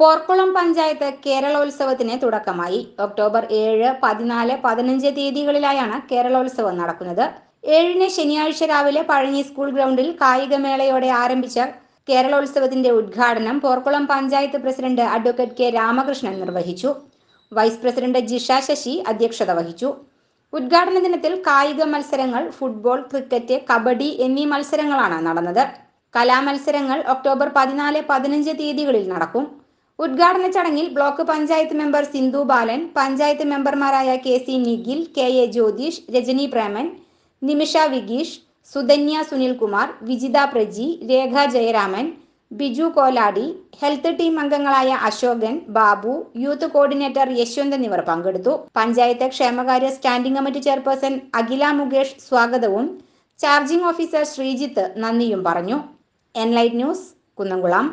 പോർക്കുളം പഞ്ചായത്ത് കേരളോത്സവത്തിന് തുടക്കമായി ഒക്ടോബർ ഏഴ് പതിനാല് പതിനഞ്ച് തീയതികളിലായാണ് കേരളോത്സവം നടക്കുന്നത് ഏഴിന് ശനിയാഴ്ച രാവിലെ പഴഞ്ഞി സ്കൂൾ ഗ്രൗണ്ടിൽ കായികമേളയോടെ ആരംഭിച്ച കേരളോത്സവത്തിന്റെ ഉദ്ഘാടനം Porkulam panchayat president advocate K Ramakrishnan നിർവഹിച്ചു വൈസ് പ്രസിഡന്റ് ജിഷ ശശി അധ്യക്ഷത വഹിച്ചു ഉദ്ഘാടന ദിനത്തിൽ കായിക മത്സരങ്ങൾ ഫുട്ബോൾ ക്രിക്കറ്റ് കബഡി എന്നീ മത്സരങ്ങളാണ് നടന്നത് കലാമത്സരങ്ങൾ ഒക്ടോബർ പതിനാല് പതിനഞ്ച് തീയതികളിൽ നടക്കും ഉദ്ഘാടന ചടങ്ങിൽ ബ്ലോക്ക് പഞ്ചായത്ത് മെമ്പർ സിന്ധു ബാലൻ പഞ്ചായത്ത് മെമ്പർമാരായ K C Nikhil K A Jyothish Rajani Preman Nimisha Vigeesh Sudhanya Sunilkumar Vijitha Praji Rekha Jayaraman Biju Koladi health team അംഗങ്ങളായ അശോകൻ ബാബു യൂത്ത് കോർഡിനേറ്റർ യശ്വന്ത് എന്നിവർ പങ്കെടുത്തു പഞ്ചായത്ത് ക്ഷേമകാര്യ standing committee chairperson Akhila Mukesh സ്വാഗതവും ചാർജിംഗ് ഓഫീസർ ശ്രീജിത്ത് നന്ദിയും പറഞ്ഞു എൻലൈറ്റ് ന്യൂസ് കുന്നംകുളം